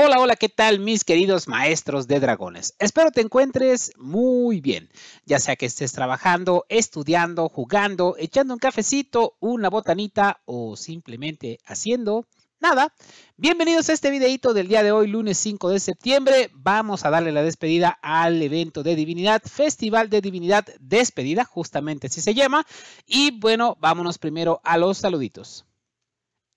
Hola, hola, ¿qué tal mis queridos maestros de dragones? Espero te encuentres muy bien, ya sea que estés trabajando, estudiando, jugando, echando un cafecito, una botanita o simplemente haciendo nada. Bienvenidos a este videito del día de hoy, lunes 5 de septiembre. Vamos a darle la despedida al evento de divinidad, Festival de Divinidad Despedida, justamente así se llama. Y bueno, vámonos primero a los saluditos.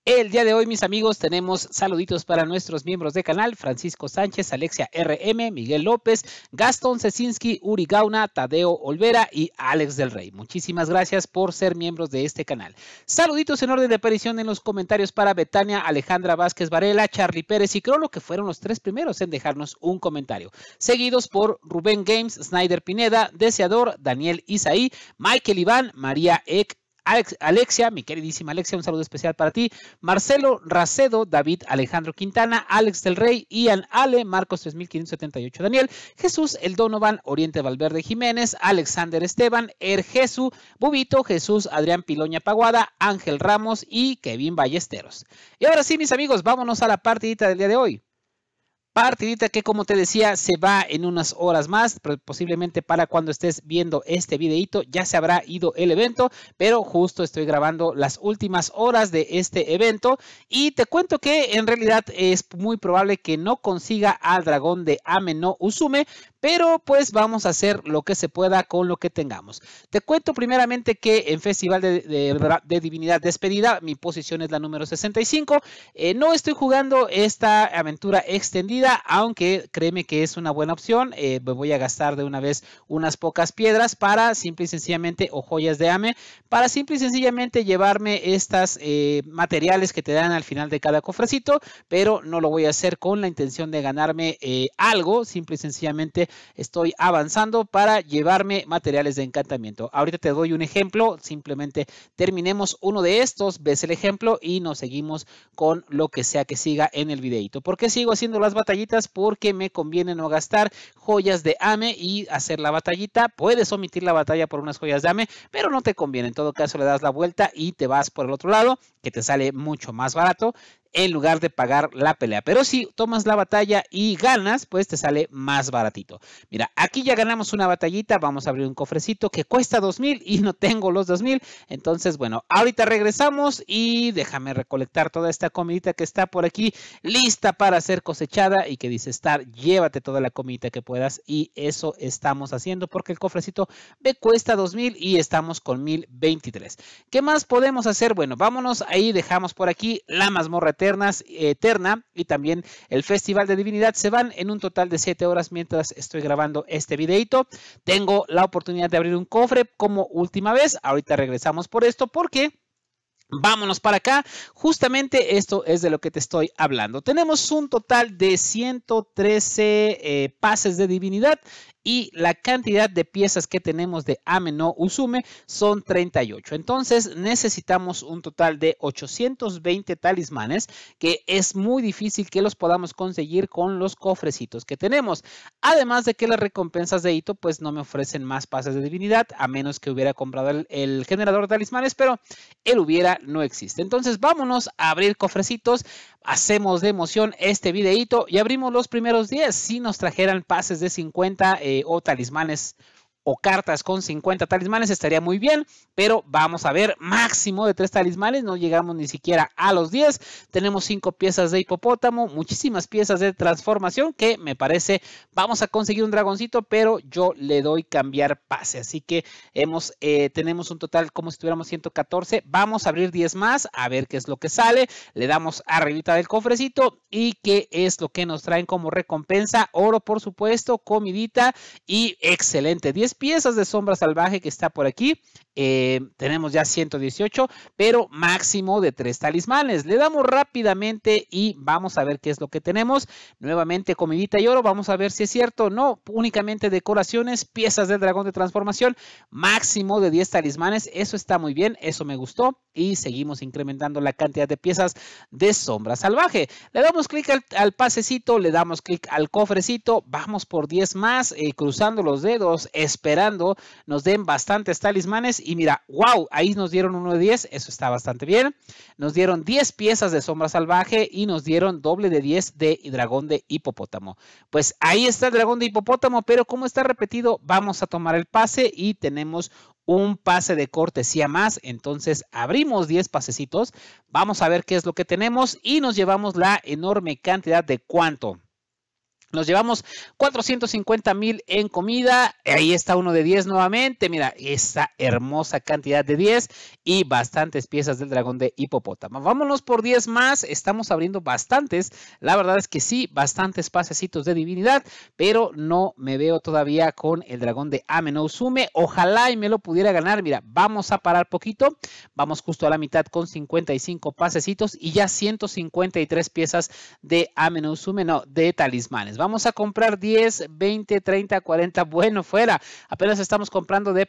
El día de hoy, mis amigos, tenemos saluditos para nuestros miembros de canal, Francisco Sánchez, Alexia RM, Miguel López, Gastón Sesinski, Uri Gauna, Tadeo Olvera y Alex del Rey. Muchísimas gracias por ser miembros de este canal. Saluditos en orden de aparición en los comentarios para Betania, Alejandra Vázquez Varela, Charlie Pérez y Crolo, que fueron los tres primeros en dejarnos un comentario. Seguidos por Rubén Games, Snyder Pineda, Deseador, Daniel Isaí, Michael Iván, María Eck Alexia, mi queridísima Alexia, un saludo especial para ti. Marcelo Racedo, David Alejandro Quintana, Alex del Rey, Ian Ale, Marcos 3578, Daniel, Jesús El Donovan, Oriente Valverde Jiménez, Alexander Esteban, Er Jesús, Bubito, Jesús Adrián Piloña Paguada, Ángel Ramos y Kevin Ballesteros. Y ahora sí, mis amigos, vámonos a la partidita del día de hoy. Partidita que como te decía se va en unas horas más, posiblemente para cuando estés viendo este videito ya se habrá ido el evento, pero justo estoy grabando las últimas horas de este evento y te cuento que en realidad es muy probable que no consiga al dragón de no Usume, pero pues vamos a hacer lo que se pueda con lo que tengamos. Te cuento primeramente que en Festival de, Divinidad Despedida, mi posición es la número 65. Eh, no estoy jugando esta aventura extendida, aunque créeme que es una buena opción. Eh, me voy a gastar de una vez unas pocas piedras para simple y sencillamente, o joyas de ame, para simple y sencillamente llevarme estas eh, materiales que te dan al final de cada cofrecito, pero no lo voy a hacer con la intención de ganarme algo, simple y sencillamente estoy avanzando para llevarme materiales de encantamiento. Ahorita te doy un ejemplo, simplemente terminemos uno de estos, ves el ejemplo y nos seguimos con lo que sea que siga en el videito. ¿Por qué sigo haciendo las batallitas? Porque me conviene no gastar joyas de AME y hacer la batallita. Puedes omitir la batalla por unas joyas de AME, pero no te conviene. En todo caso le das la vuelta y te vas por el otro lado, que te sale mucho más barato en lugar de pagar la pelea. Pero si tomas la batalla y ganas, pues te sale más baratito. Mira, aquí ya ganamos una batallita, vamos a abrir un cofrecito que cuesta 2000 y no tengo los 2000. Entonces, bueno, ahorita regresamos y déjame recolectar toda esta comidita que está por aquí, lista para ser cosechada y que dice estar, llévate toda la comidita que puedas y eso estamos haciendo porque el cofrecito me cuesta 2000 y estamos con 1023. ¿Qué más podemos hacer? Bueno, vámonos ahí, dejamos por aquí la mazmorra Eternas, Eterna y también el Festival de Divinidad se van en un total de 7 horas mientras estoy grabando este videito. Tengo la oportunidad de abrir un cofre como última vez. Ahorita regresamos por esto porque... Vámonos para acá. Justamente esto es de lo que te estoy hablando. Tenemos un total de 113 eh, pases de divinidad y la cantidad de piezas que tenemos de Ameno Usume son 38. Entonces necesitamos un total de 820 talismanes que es muy difícil que los podamos conseguir con los cofrecitos que tenemos. Además de que las recompensas de Ito pues no me ofrecen más pases de divinidad a menos que hubiera comprado el, generador de talismanes, pero el hubiera no existe. Entonces vámonos a abrir cofrecitos, hacemos de emoción este videito y abrimos los primeros 10. Si nos trajeran pases de 50 o talismanes o cartas con 50 talismanes estaría muy bien, pero vamos a ver máximo de 3 talismanes, no llegamos ni siquiera a los 10, tenemos 5 piezas de hipopótamo, muchísimas piezas de transformación que me parece vamos a conseguir un dragoncito, pero yo le doy cambiar pase, así que hemos, eh, tenemos un total como si tuviéramos 114, vamos a abrir 10 más, a ver qué es lo que sale, le damos arribita del cofrecito y qué es lo que nos traen como recompensa, oro por supuesto, comidita y excelente 10 piezas de sombra salvaje que está por aquí eh, tenemos ya 118, pero máximo de 3 talismanes. Le damos rápidamente y vamos a ver qué es lo que tenemos. Nuevamente comidita y oro, vamos a ver si es cierto no. Únicamente decoraciones, piezas del dragón de transformación, máximo de 10 talismanes. Eso está muy bien, eso me gustó. Y seguimos incrementando la cantidad de piezas de sombra salvaje. Le damos clic al, pasecito, le damos clic al cofrecito, vamos por 10 más, eh, cruzando los dedos, esperando nos den bastantes talismanes y mira, wow, ahí nos dieron uno de 10, eso está bastante bien. Nos dieron 10 piezas de sombra salvaje y nos dieron doble de 10 de dragón de hipopótamo. Pues ahí está el dragón de hipopótamo, pero como está repetido, vamos a tomar el pase y tenemos un pase de cortesía más. Entonces abrimos 10 pasecitos. Vamos a ver qué es lo que tenemos y nos llevamos la enorme cantidad de cuánto. Nos llevamos 450 mil en comida. Ahí está uno de 10 nuevamente. Mira, esa hermosa cantidad de 10 y bastantes piezas del dragón de hipopótamo. Vámonos por 10 más. Estamos abriendo bastantes. La verdad es que sí, bastantes pasecitos de divinidad, pero no me veo todavía con el dragón de Amenosume. Ojalá y me lo pudiera ganar. Mira, vamos a parar poquito. Vamos justo a la mitad con 55 pasecitos y ya 153 piezas de Amenosume, no, de talismanes. Vamos a comprar 10, 20, 30, 40. Bueno, fuera. Apenas estamos comprando de,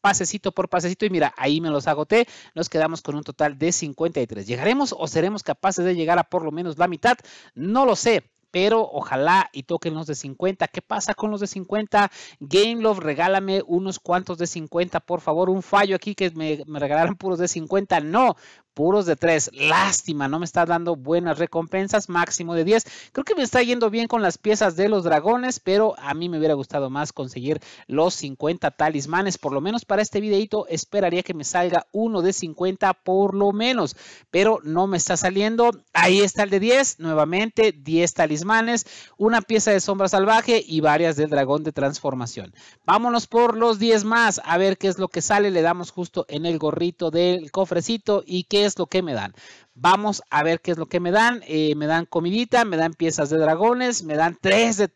pasecito por pasecito y mira, ahí me los agoté, nos quedamos con un total de 53. ¿Llegaremos o seremos capaces de llegar a por lo menos la mitad? No lo sé. Pero ojalá y toquen los de 50. ¿Qué pasa con los de 50? Game Love, regálame unos cuantos de 50, por favor. Un fallo aquí que me, regalaron regalaran puros de 50. No, puros de 3. Lástima, no me está dando buenas recompensas, máximo de 10. Creo que me está yendo bien con las piezas de los dragones, pero a mí me hubiera gustado más conseguir los 50 talismanes. Por lo menos para este videito esperaría que me salga uno de 50 por lo menos, pero no me está saliendo. Ahí está el de 10, nuevamente 10 talismanes, una pieza de sombra salvaje y varias del dragón de transformación. Vámonos por los 10 más, a ver qué es lo que sale. Le damos justo en el gorrito del cofrecito y qué es lo que me dan. Vamos a ver qué es lo que me dan. Eh, me dan comidita, me dan piezas de dragones, me dan tres de...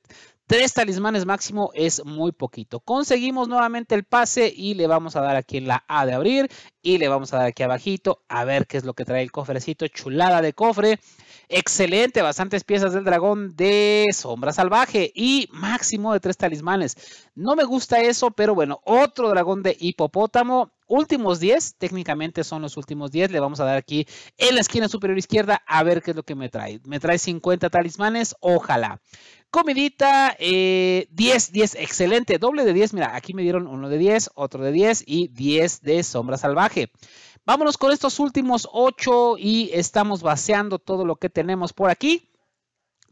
Tres talismanes máximo es muy poquito. Conseguimos nuevamente el pase y le vamos a dar aquí en la A de abrir y le vamos a dar aquí abajito a ver qué es lo que trae el cofrecito. Chulada de cofre. Excelente, bastantes piezas del dragón de sombra salvaje y máximo de tres talismanes. No me gusta eso, pero bueno, otro dragón de hipopótamo últimos 10, técnicamente son los últimos 10, le vamos a dar aquí en la esquina superior izquierda a ver qué es lo que me trae. Me trae 50 talismanes, ojalá. Comidita, 10, eh, 10, excelente, doble de 10, mira, aquí me dieron uno de 10, otro de 10 y 10 de sombra salvaje. Vámonos con estos últimos 8 y estamos vaciando todo lo que tenemos por aquí.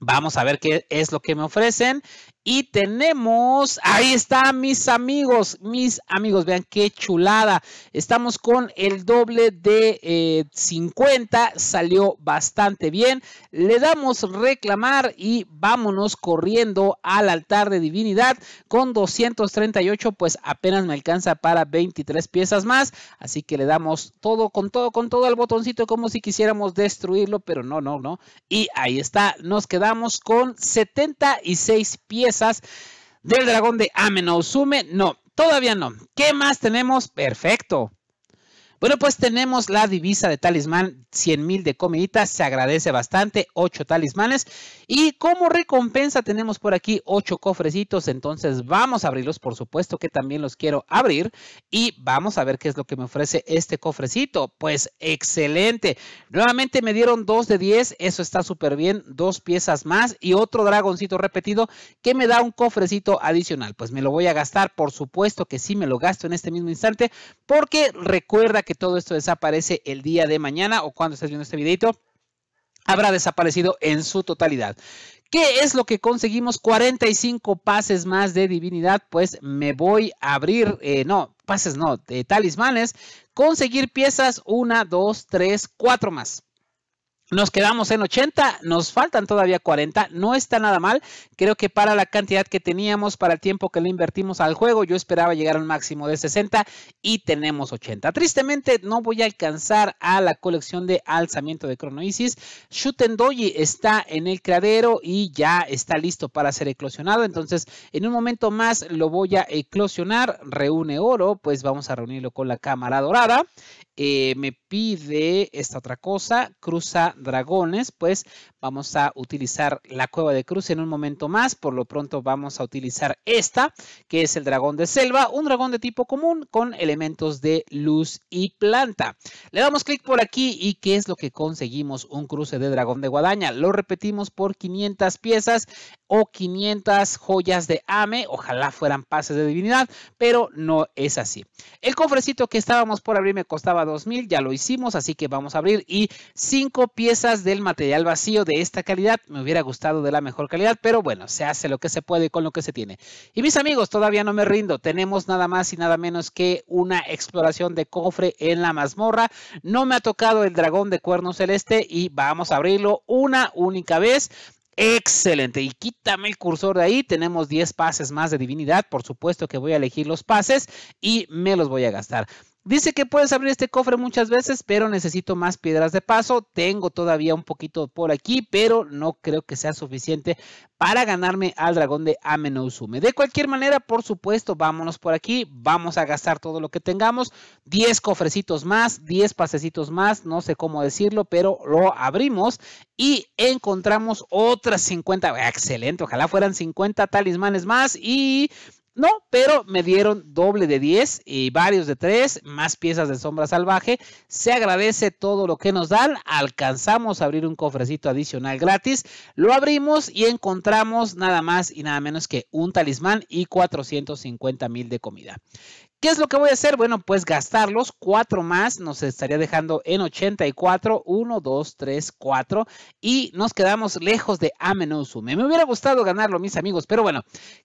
Vamos a ver qué es lo que me ofrecen. Y tenemos, ahí está, mis amigos, mis amigos, vean qué chulada. Estamos con el doble de 50, eh, salió bastante bien. Le damos reclamar y vámonos corriendo al altar de divinidad. Con 238, pues apenas me alcanza para 23 piezas más. Así que le damos todo, con todo, con todo el botoncito, como si quisiéramos destruirlo, pero no, no, no. Y ahí está, nos queda con 76 piezas del dragón de Amenosume. No, todavía no. ¿Qué más tenemos? Perfecto. Bueno, pues tenemos la divisa de talismán, 100 mil de comiditas, se agradece bastante, 8 talismanes. Y como recompensa tenemos por aquí 8 cofrecitos, entonces vamos a abrirlos, por supuesto que también los quiero abrir. Y vamos a ver qué es lo que me ofrece este cofrecito. Pues excelente, nuevamente me dieron 2 de 10, eso está súper bien, dos piezas más y otro dragoncito repetido que me da un cofrecito adicional. Pues me lo voy a gastar, por supuesto que sí me lo gasto en este mismo instante, porque recuerda que que todo esto desaparece el día de mañana o cuando estés viendo este videito, habrá desaparecido en su totalidad. ¿Qué es lo que conseguimos? 45 pases más de divinidad. Pues me voy a abrir, eh, no, pases no, de talismanes. Conseguir piezas, una, dos, tres, cuatro más. Nos quedamos en 80, nos faltan todavía 40, no está nada mal. Creo que para la cantidad que teníamos, para el tiempo que le invertimos al juego, yo esperaba llegar al máximo de 60 y tenemos 80. Tristemente no voy a alcanzar a la colección de alzamiento de cronoisis, Shutendoji está en el creadero y ya está listo para ser eclosionado. Entonces, en un momento más lo voy a eclosionar. Reúne oro, pues vamos a reunirlo con la cámara dorada. Eh, me pide esta otra cosa, cruza dragones, pues vamos a utilizar la cueva de cruce en un momento más. Por lo pronto vamos a utilizar esta, que es el dragón de selva, un dragón de tipo común con elementos de luz y planta. Le damos clic por aquí y ¿qué es lo que conseguimos? Un cruce de dragón de guadaña. Lo repetimos por 500 piezas o 500 joyas de ame. Ojalá fueran pases de divinidad, pero no es así. El cofrecito que estábamos por abrir me costaba 2000, ya lo hicimos, así que vamos a abrir y 5 piezas del material vacío de esta calidad. Me hubiera gustado de la mejor calidad, pero bueno, se hace lo que se puede con lo que se tiene. Y mis amigos, todavía no me rindo. Tenemos nada más y nada menos que una exploración de cofre en la mazmorra. No me ha tocado el dragón de cuerno celeste y vamos a abrirlo una única vez. Excelente. Y quítame el cursor de ahí. Tenemos 10 pases más de divinidad. Por supuesto que voy a elegir los pases y me los voy a gastar. Dice que puedes abrir este cofre muchas veces, pero necesito más piedras de paso. Tengo todavía un poquito por aquí, pero no creo que sea suficiente para ganarme al dragón de Amenousume. De cualquier manera, por supuesto, vámonos por aquí. Vamos a gastar todo lo que tengamos. 10 cofrecitos más, 10 pasecitos más, no sé cómo decirlo, pero lo abrimos y encontramos otras 50. Excelente, ojalá fueran 50 talismanes más y no, pero me dieron doble de 10 y varios de 3, más piezas de sombra salvaje. Se agradece todo lo que nos dan. Alcanzamos a abrir un cofrecito adicional gratis. Lo abrimos y encontramos nada más y nada menos que un talismán y 450 mil de comida. ¿Qué es lo que voy a hacer? Bueno, pues gastarlos. Cuatro más nos estaría dejando en 84. 1, 2, 3, 4. Y nos quedamos lejos de Amenusume. Me hubiera gustado ganarlo, mis amigos. Pero bueno,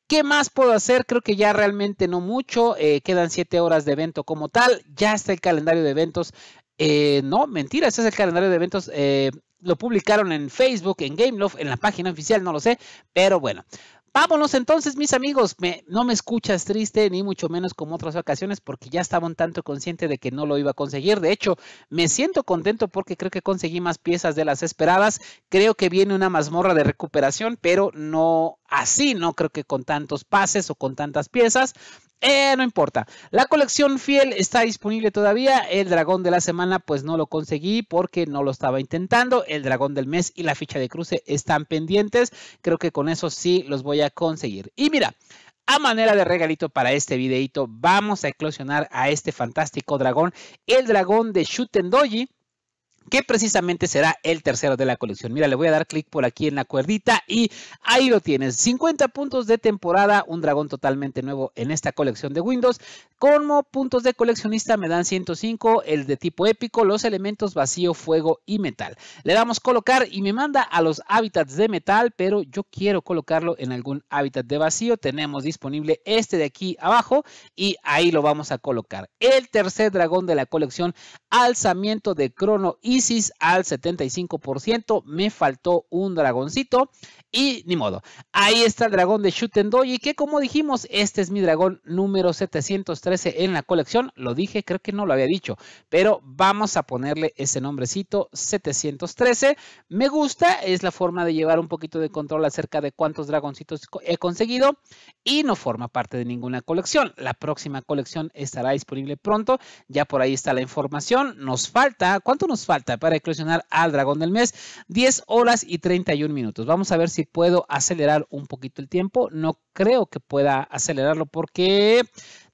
¿qué más puedo hacer? Creo que ya realmente no mucho. Eh, quedan siete horas de evento como tal. Ya está el calendario de eventos. Eh, no, mentira, ese es el calendario de eventos. Eh, lo publicaron en Facebook, en Gameloft, en la página oficial, no lo sé. Pero bueno, Vámonos entonces, mis amigos. Me, no me escuchas triste, ni mucho menos como otras ocasiones, porque ya estaba un tanto consciente de que no lo iba a conseguir. De hecho, me siento contento porque creo que conseguí más piezas de las esperadas. Creo que viene una mazmorra de recuperación, pero no así, no creo que con tantos pases o con tantas piezas. Eh, no importa. La colección fiel está disponible todavía. El dragón de la semana pues no lo conseguí porque no lo estaba intentando. El dragón del mes y la ficha de cruce están pendientes. Creo que con eso sí los voy a conseguir. Y mira, a manera de regalito para este videito, vamos a eclosionar a este fantástico dragón, el dragón de Shuten Doji, que precisamente será el tercero de la colección. Mira, le voy a dar clic por aquí en la cuerdita y ahí lo tienes. 50 puntos de temporada, un dragón totalmente nuevo en esta colección de Windows. Como puntos de coleccionista me dan 105, el de tipo épico, los elementos vacío, fuego y metal. Le damos colocar y me manda a los hábitats de metal, pero yo quiero colocarlo en algún hábitat de vacío. Tenemos disponible este de aquí abajo y ahí lo vamos a colocar. El tercer dragón de la colección, alzamiento de crono y al 75%. Me faltó un dragoncito. Y ni modo. Ahí está el dragón de Shuten Doji. Que como dijimos, este es mi dragón número 713 en la colección. Lo dije, creo que no lo había dicho. Pero vamos a ponerle ese nombrecito 713. Me gusta. Es la forma de llevar un poquito de control acerca de cuántos dragoncitos he conseguido. Y no forma parte de ninguna colección. La próxima colección estará disponible pronto. Ya por ahí está la información. Nos falta. ¿Cuánto nos falta? para eclosionar al dragón del mes. 10 horas y 31 minutos. Vamos a ver si puedo acelerar un poquito el tiempo. No creo que pueda acelerarlo porque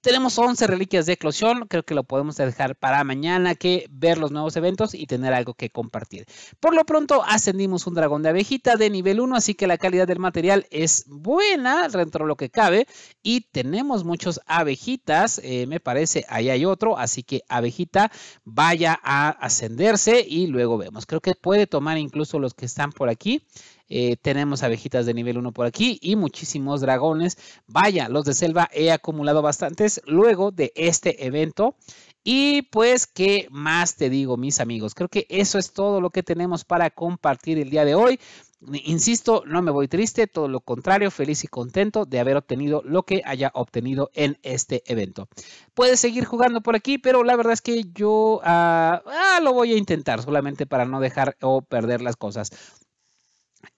tenemos 11 reliquias de eclosión, creo que lo podemos dejar para mañana que ver los nuevos eventos y tener algo que compartir. Por lo pronto ascendimos un dragón de abejita de nivel 1, así que la calidad del material es buena dentro de lo que cabe y tenemos muchos abejitas, eh, me parece, ahí hay otro, así que abejita vaya a ascenderse y luego vemos. Creo que puede tomar incluso los que están por aquí. Eh, tenemos abejitas de nivel 1 por aquí y muchísimos dragones. Vaya, los de selva he acumulado bastantes luego de este evento. Y pues, ¿qué más te digo, mis amigos? Creo que eso es todo lo que tenemos para compartir el día de hoy. Insisto, no me voy triste, todo lo contrario, feliz y contento de haber obtenido lo que haya obtenido en este evento. Puedes seguir jugando por aquí, pero la verdad es que yo ah, ah, lo voy a intentar solamente para no dejar o perder las cosas.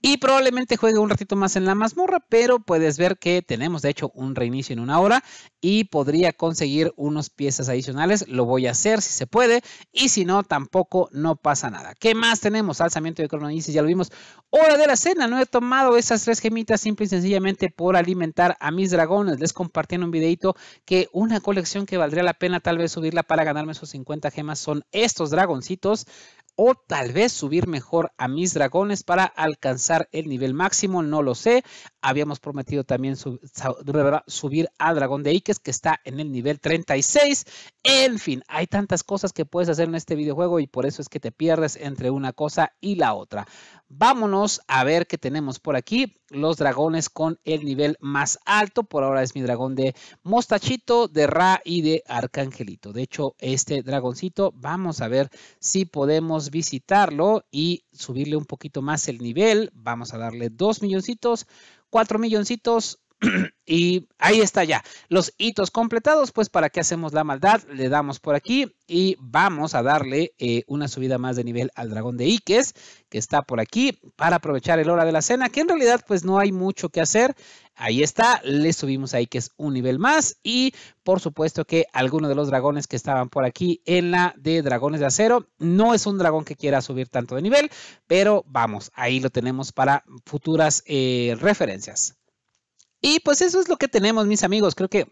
Y probablemente juegue un ratito más en la mazmorra, pero puedes ver que tenemos de hecho un reinicio en una hora y podría conseguir unos piezas adicionales. Lo voy a hacer si se puede y si no, tampoco no pasa nada. ¿Qué más tenemos? Alzamiento de crononisis, ya lo vimos. Hora de la cena, no he tomado esas tres gemitas simple y sencillamente por alimentar a mis dragones. Les compartí en un videito que una colección que valdría la pena tal vez subirla para ganarme esos 50 gemas son estos dragoncitos o tal vez subir mejor a mis dragones para alcanzar el nivel máximo, no lo sé. Habíamos prometido también subir al dragón de Ikes que está en el nivel 36. En fin, hay tantas cosas que puedes hacer en este videojuego y por eso es que te pierdes entre una cosa y la otra. Vámonos a ver qué tenemos por aquí los dragones con el nivel más alto. Por ahora es mi dragón de Mostachito, de Ra y de Arcangelito. De hecho, este dragoncito vamos a ver si podemos visitarlo y subirle un poquito más el nivel. Vamos a darle 2 milloncitos, 4 milloncitos, y ahí está ya. Los hitos completados, pues para qué hacemos la maldad, le damos por aquí y vamos a darle eh, una subida más de nivel al dragón de Ikes, que está por aquí, para aprovechar el hora de la cena, que en realidad pues no hay mucho que hacer. Ahí está, le subimos a es un nivel más y por supuesto que alguno de los dragones que estaban por aquí en la de dragones de acero, no es un dragón que quiera subir tanto de nivel, pero vamos, ahí lo tenemos para futuras eh, referencias. Y pues eso es lo que tenemos, mis amigos. Creo que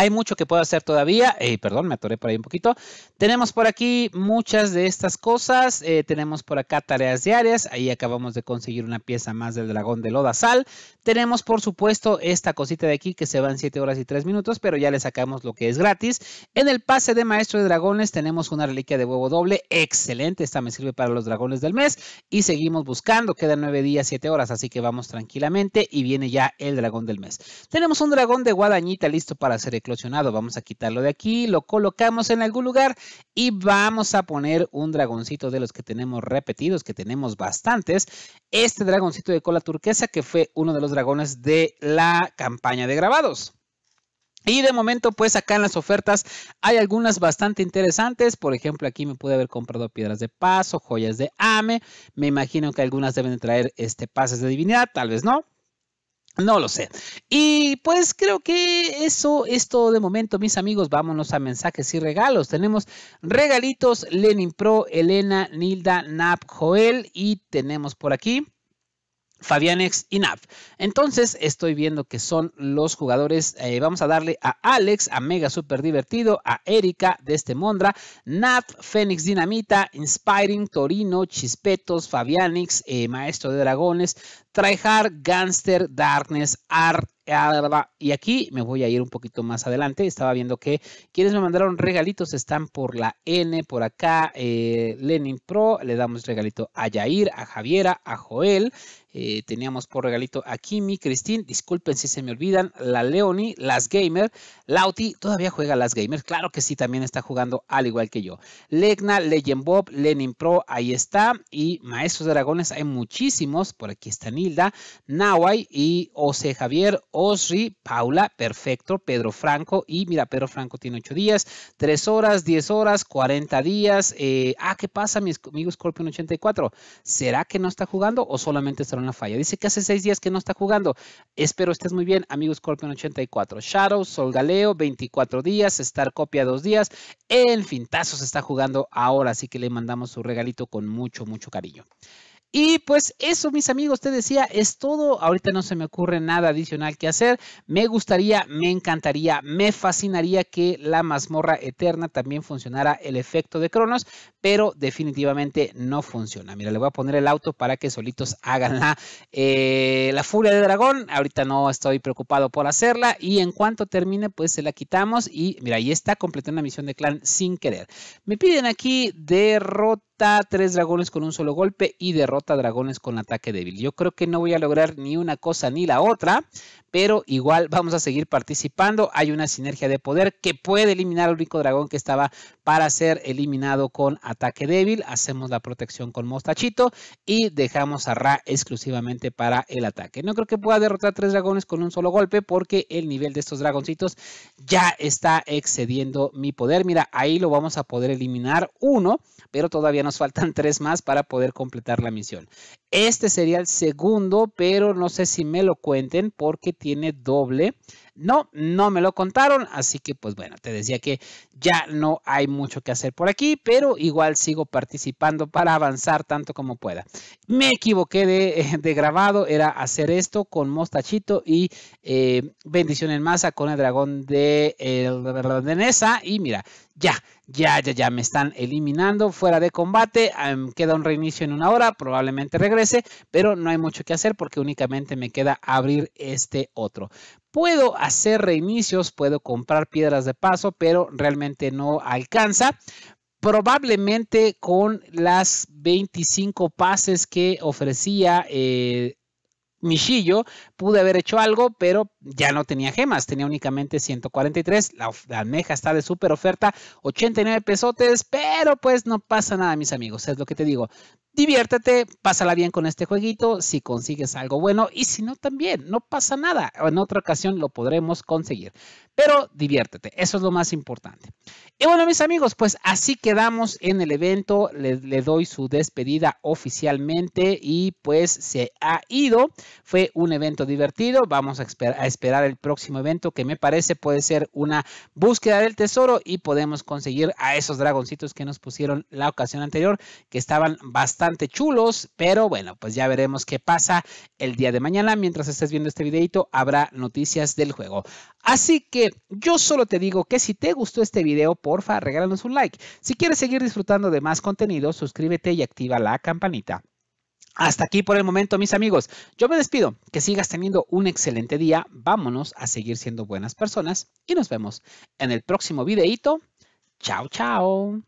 hay mucho que puedo hacer todavía. Eh, perdón, me atoré por ahí un poquito. Tenemos por aquí muchas de estas cosas. Eh, tenemos por acá tareas diarias. Ahí acabamos de conseguir una pieza más del dragón de sal Tenemos, por supuesto, esta cosita de aquí que se va en 7 horas y 3 minutos, pero ya le sacamos lo que es gratis. En el pase de maestro de dragones tenemos una reliquia de huevo doble. Excelente. Esta me sirve para los dragones del mes. Y seguimos buscando. Quedan 9 días, 7 horas, así que vamos tranquilamente. Y viene ya el dragón del mes. Tenemos un dragón de guadañita listo para hacer Vamos a quitarlo de aquí, lo colocamos en algún lugar y vamos a poner un dragoncito de los que tenemos repetidos, que tenemos bastantes. Este dragoncito de cola turquesa que fue uno de los dragones de la campaña de grabados. Y de momento, pues acá en las ofertas hay algunas bastante interesantes. Por ejemplo, aquí me pude haber comprado piedras de paso, joyas de ame. Me imagino que algunas deben traer este pases de divinidad, tal vez no. No lo sé. Y pues creo que eso es todo de momento, mis amigos. Vámonos a mensajes y regalos. Tenemos regalitos Lenin Pro, Elena, Nilda, Nap, Joel y tenemos por aquí Fabianix y Nav. Entonces estoy viendo que son los jugadores. Eh, vamos a darle a Alex, a Mega Super Divertido, a Erika de este Mondra, Nav, Fénix Dinamita, Inspiring, Torino, Chispetos, Fabianix, eh, Maestro de Dragones, Tryhard, Gangster, Darkness, Art, y aquí me voy a ir un poquito más adelante. Estaba viendo que quienes me mandaron regalitos están por la N, por acá, eh, Lenin Pro. Le damos regalito a Jair, a Javiera, a Joel. Eh, teníamos por regalito a Kimi, Christine, disculpen si se me olvidan, la Leoni, las Gamer, Lauti, todavía juega las Gamer, claro que sí, también está jugando al igual que yo. Legna, Legend Bob, Lenin Pro, ahí está, y Maestros de Dragones, hay muchísimos, por aquí está Nilda, Nawai y Ose Javier, Osri, Paula, perfecto, Pedro Franco, y mira, Pedro Franco tiene ocho días, tres horas, 10 horas, 40 días, eh, ah, ¿qué pasa, mi amigo Scorpion 84? ¿Será que no está jugando o solamente está la falla. Dice que hace seis días que no está jugando. Espero estés muy bien, amigo Scorpion 84. Shadow, Galeo 24 días, Star Copia, dos días. El Fintazo se está jugando ahora, así que le mandamos su regalito con mucho, mucho cariño. Y pues eso, mis amigos, te decía, es todo. Ahorita no se me ocurre nada adicional que hacer. Me gustaría, me encantaría, me fascinaría que la mazmorra eterna también funcionara el efecto de Cronos, pero definitivamente no funciona. Mira, le voy a poner el auto para que solitos hagan la, eh, la furia de dragón. Ahorita no estoy preocupado por hacerla y en cuanto termine, pues se la quitamos y mira, ahí está completando la misión de clan sin querer. Me piden aquí derrota tres dragones con un solo golpe y derrota dragones con ataque débil. Yo creo que no voy a lograr ni una cosa ni la otra, pero igual vamos a seguir participando. Hay una sinergia de poder que puede eliminar al único dragón que estaba para ser eliminado con ataque débil. Hacemos la protección con Mostachito y dejamos a Ra exclusivamente para el ataque. No creo que pueda derrotar tres dragones con un solo golpe porque el nivel de estos dragoncitos ya está excediendo mi poder. Mira, ahí lo vamos a poder eliminar uno, pero todavía no nos faltan tres más para poder completar la misión. Este sería el segundo, pero no sé si me lo cuenten porque tiene doble no, no me lo contaron, así que pues bueno, te decía que ya no hay mucho que hacer por aquí, pero igual sigo participando para avanzar tanto como pueda. Me equivoqué de, grabado, era hacer esto con Mostachito y eh, Bendición en Masa con el dragón de, el, de Nesa y mira, ya, ya, ya, ya me están eliminando fuera de combate. Em, queda un reinicio en una hora, probablemente regrese, pero no hay mucho que hacer porque únicamente me queda abrir este otro. Puedo hacer reinicios, puedo comprar piedras de paso, pero realmente no alcanza. Probablemente con las 25 pases que ofrecía eh, Michillo, pude haber hecho algo, pero ya no tenía gemas, tenía únicamente 143. La, aneja almeja está de súper oferta, 89 pesotes, pero pues no pasa nada, mis amigos, es lo que te digo. Diviértete, pásala bien con este jueguito, si consigues algo bueno y si no también, no pasa nada, en otra ocasión lo podremos conseguir. Pero diviértete, eso es lo más importante. Y bueno, mis amigos, pues así quedamos en el evento, le, le doy su despedida oficialmente y pues se ha ido. Fue un evento divertido. Vamos a, esperar el próximo evento que me parece puede ser una búsqueda del tesoro y podemos conseguir a esos dragoncitos que nos pusieron la ocasión anterior, que estaban bastante chulos, pero bueno, pues ya veremos qué pasa el día de mañana. Mientras estés viendo este videito, habrá noticias del juego. Así que yo solo te digo que si te gustó este video, porfa, regálanos un like. Si quieres seguir disfrutando de más contenido, suscríbete y activa la campanita. Hasta aquí por el momento, mis amigos. Yo me despido. Que sigas teniendo un excelente día. Vámonos a seguir siendo buenas personas y nos vemos en el próximo videito. Chao, chao.